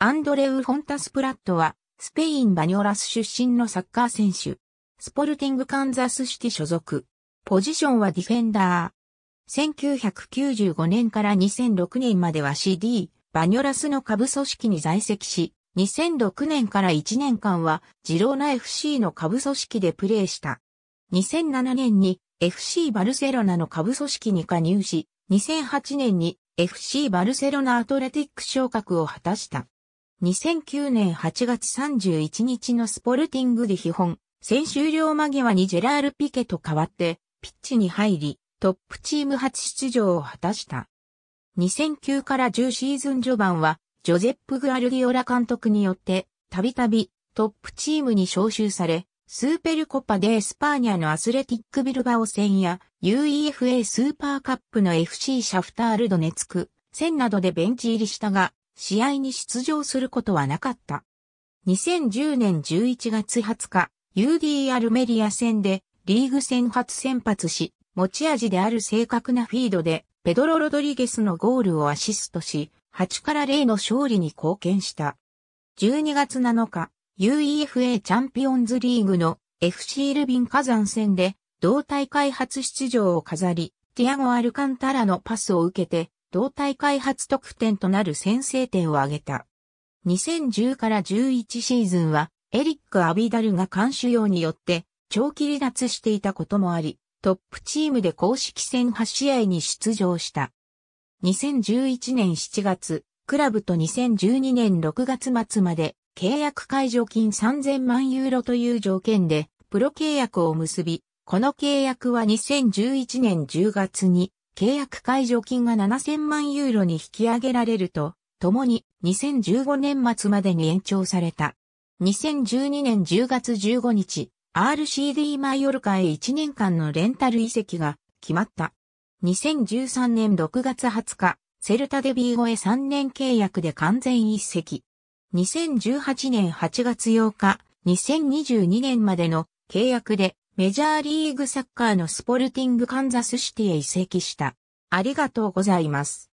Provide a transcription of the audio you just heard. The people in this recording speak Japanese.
アンドレウ・フォンタスプラットは、スペイン・バニョラス出身のサッカー選手。スポルティング・カンザスシティ所属。ポジションはディフェンダー。1995年から2006年までは CD、バニョラスの下部組織に在籍し、2006年から1年間は、ジローナ FC の下部組織でプレーした。2007年に FC バルセロナの下部組織に加入し、2008年に FC バルセロナアトレティック昇格を果たした。2009年8月31日のスポルティングで基本、先終了間際にジェラール・ピケと代わって、ピッチに入り、トップチーム初出場を果たした。2009から10シーズン序盤は、ジョゼップ・グアルディオラ監督によって、たびたびトップチームに招集され、スーペルコパ・デ・エスパーニャのアスレティック・ビルバオ戦や UEFA スーパーカップの FC シャフタールドネツク戦などでベンチ入りしたが、試合に出場することはなかった。2010年11月20日、UD r メメリア戦でリーグ戦初先発し、持ち味である正確なフィードで、ペドロ・ロドリゲスのゴールをアシストし、8から0の勝利に貢献した。12月7日、UEFA チャンピオンズリーグの FC ルビン火山戦で、同大会初出場を飾り、ティアゴ・アルカンタラのパスを受けて、同体開発得点となる先制点を挙げた。2010から11シーズンは、エリック・アビダルが監修用によって、長期離脱していたこともあり、トップチームで公式戦8試合に出場した。2011年7月、クラブと2012年6月末まで、契約解除金3000万ユーロという条件で、プロ契約を結び、この契約は2011年10月に契約解除金が7000万ユーロに引き上げられると、ともに2015年末までに延長された。2012年10月15日、RCD マイオルカへ1年間のレンタル移籍が決まった。2013年6月20日、セルタデビーゴへ3年契約で完全移籍。2018年8月8日、2022年までの契約でメジャーリーグサッカーのスポルティングカンザスシティへ移籍した。ありがとうございます。